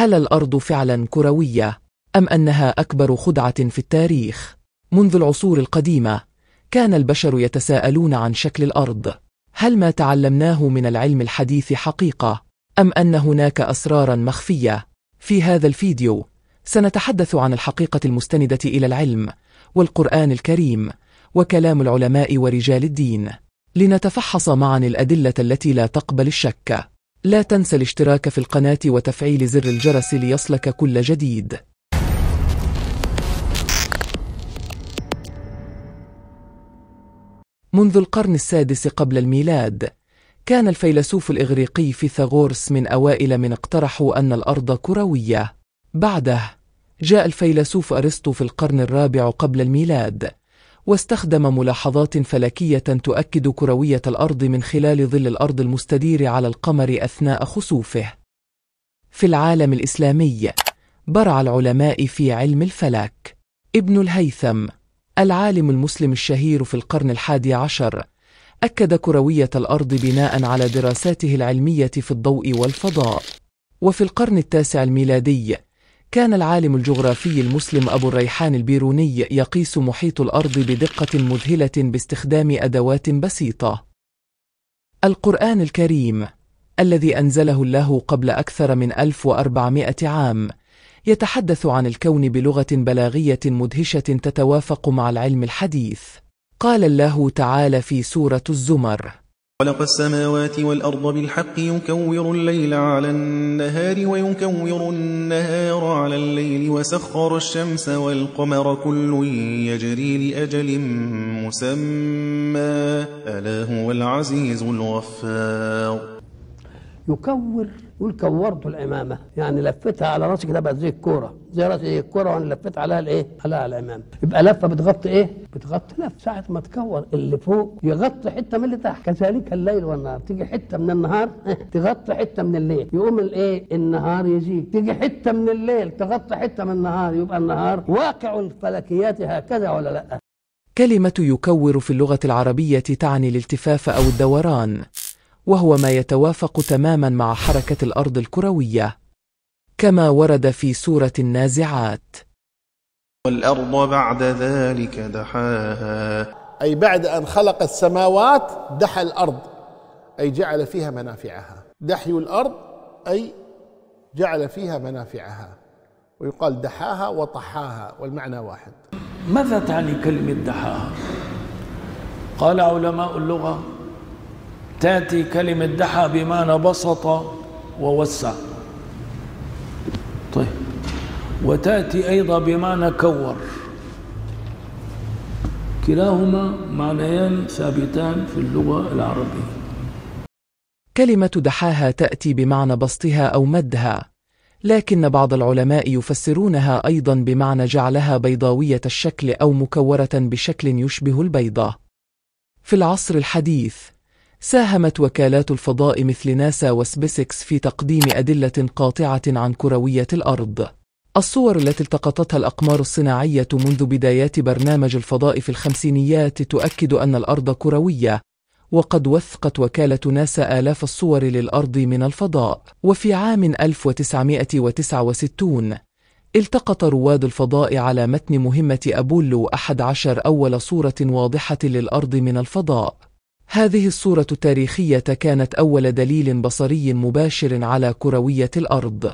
هل الأرض فعلا كروية أم أنها أكبر خدعة في التاريخ؟ منذ العصور القديمة كان البشر يتساءلون عن شكل الأرض هل ما تعلمناه من العلم الحديث حقيقة أم أن هناك أسرارا مخفية؟ في هذا الفيديو سنتحدث عن الحقيقة المستندة إلى العلم والقرآن الكريم وكلام العلماء ورجال الدين لنتفحص معا الأدلة التي لا تقبل الشك لا تنسى الاشتراك في القناة وتفعيل زر الجرس ليصلك كل جديد منذ القرن السادس قبل الميلاد كان الفيلسوف الإغريقي فيثاغورس من أوائل من اقترحوا أن الأرض كروية بعده جاء الفيلسوف أرسطو في القرن الرابع قبل الميلاد واستخدم ملاحظات فلكية تؤكد كروية الأرض من خلال ظل الأرض المستدير على القمر أثناء خسوفه. في العالم الإسلامي، برع العلماء في علم الفلك. ابن الهيثم، العالم المسلم الشهير في القرن الحادي عشر، أكد كروية الأرض بناء على دراساته العلمية في الضوء والفضاء. وفي القرن التاسع الميلادي، كان العالم الجغرافي المسلم أبو الريحان البيروني يقيس محيط الأرض بدقة مذهلة باستخدام أدوات بسيطة القرآن الكريم الذي أنزله الله قبل أكثر من 1400 عام يتحدث عن الكون بلغة بلاغية مدهشة تتوافق مع العلم الحديث قال الله تعالى في سورة الزمر خلق السماوات والأرض بالحق يكور الليل على النهار ويكور النهار على الليل وسخر الشمس والقمر كل يجري لأجل مسمى ألا هو العزيز الغفار يكور يقول كورت الامامه يعني لفتها على راسك كده بقت زي الكوره زي راسي ايه الكوره وانا يعني لفيت عليها الايه عليها الامام يبقى لفه بتغطي ايه بتغطي لف ساعه ما تكور اللي فوق يغطي حته من اللي تحت كذلك الليل والنهار تيجي حته من النهار إيه؟ تغطي حته من الليل يقوم الايه النهار يزيد تيجي حته من الليل تغطي حته من النهار يبقى النهار واقع الفلكيات هكذا ولا لا كلمه يكور في اللغه العربيه تعني الالتفاف او الدوران وهو ما يتوافق تماما مع حركة الأرض الكروية كما ورد في سورة النازعات والأرض بعد ذلك دحاها أي بعد أن خلق السماوات دحى الأرض أي جعل فيها منافعها دحي الأرض أي جعل فيها منافعها ويقال دحاها وطحاها والمعنى واحد ماذا تعني كلمة دحاها؟ قال علماء اللغة تأتي كلمة دحى بمعنى بسط ووسع طيب وتأتي أيضا بمعنى كور كلاهما معنيان ثابتان في اللغة العربية كلمة دحاها تأتي بمعنى بسطها أو مدها لكن بعض العلماء يفسرونها أيضا بمعنى جعلها بيضاوية الشكل أو مكورة بشكل يشبه البيضة في العصر الحديث ساهمت وكالات الفضاء مثل ناسا وسبيسكس في تقديم أدلة قاطعة عن كروية الأرض الصور التي التقطتها الأقمار الصناعية منذ بدايات برنامج الفضاء في الخمسينيات تؤكد أن الأرض كروية وقد وثقت وكالة ناسا آلاف الصور للأرض من الفضاء وفي عام 1969 التقط رواد الفضاء على متن مهمة أبولو 11 أول صورة واضحة للأرض من الفضاء هذه الصورة التاريخية كانت أول دليل بصري مباشر على كروية الأرض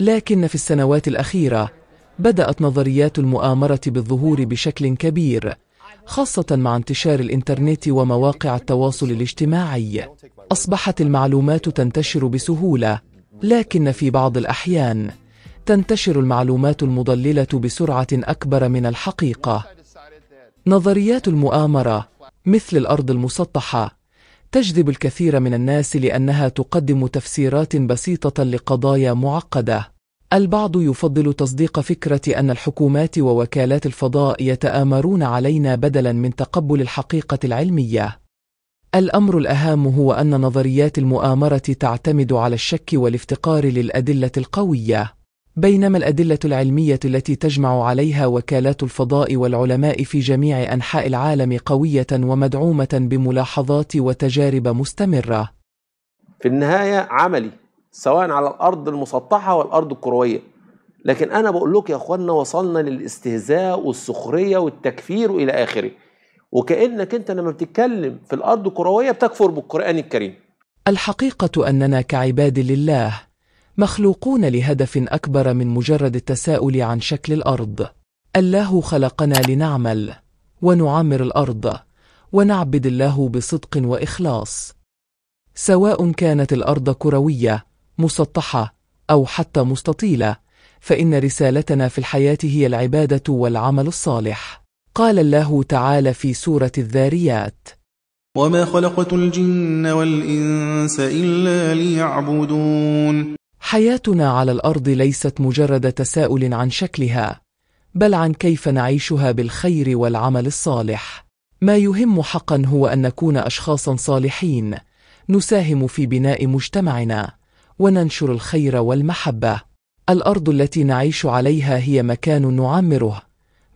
لكن في السنوات الأخيرة بدأت نظريات المؤامرة بالظهور بشكل كبير خاصة مع انتشار الإنترنت ومواقع التواصل الاجتماعي أصبحت المعلومات تنتشر بسهولة لكن في بعض الأحيان تنتشر المعلومات المضللة بسرعة أكبر من الحقيقة نظريات المؤامرة مثل الأرض المسطحة تجذب الكثير من الناس لأنها تقدم تفسيرات بسيطة لقضايا معقدة البعض يفضل تصديق فكرة أن الحكومات ووكالات الفضاء يتآمرون علينا بدلا من تقبل الحقيقة العلمية الأمر الأهم هو أن نظريات المؤامرة تعتمد على الشك والافتقار للأدلة القوية بينما الأدلة العلمية التي تجمع عليها وكالات الفضاء والعلماء في جميع أنحاء العالم قوية ومدعومة بملاحظات وتجارب مستمرة. في النهاية عملي سواء على الأرض المسطحة والأرض الكروية. لكن أنا بقول لك يا إخوانا وصلنا للاستهزاء والسخرية والتكفير إلى آخره. وكأنك أنت لما بتتكلم في الأرض الكروية بتكفر بالقرآن الكريم. الحقيقة أننا كعباد لله مخلوقون لهدف أكبر من مجرد التساؤل عن شكل الأرض الله خلقنا لنعمل ونعمر الأرض ونعبد الله بصدق وإخلاص سواء كانت الأرض كروية مسطحة أو حتى مستطيلة فإن رسالتنا في الحياة هي العبادة والعمل الصالح قال الله تعالى في سورة الذاريات وما خلقت الجن والإنس إلا ليعبدون حياتنا على الأرض ليست مجرد تساؤل عن شكلها بل عن كيف نعيشها بالخير والعمل الصالح ما يهم حقا هو أن نكون أشخاصا صالحين نساهم في بناء مجتمعنا وننشر الخير والمحبة الأرض التي نعيش عليها هي مكان نعمره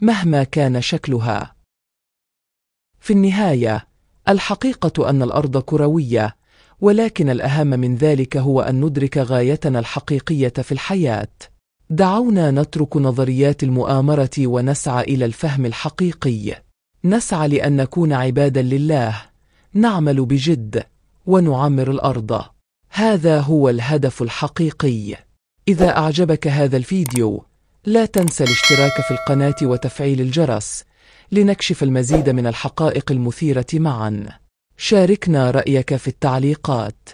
مهما كان شكلها في النهاية الحقيقة أن الأرض كروية ولكن الأهم من ذلك هو أن ندرك غايتنا الحقيقية في الحياة دعونا نترك نظريات المؤامرة ونسعى إلى الفهم الحقيقي نسعى لأن نكون عبادا لله نعمل بجد ونعمر الأرض هذا هو الهدف الحقيقي إذا أعجبك هذا الفيديو لا تنسى الاشتراك في القناة وتفعيل الجرس لنكشف المزيد من الحقائق المثيرة معاً شاركنا رأيك في التعليقات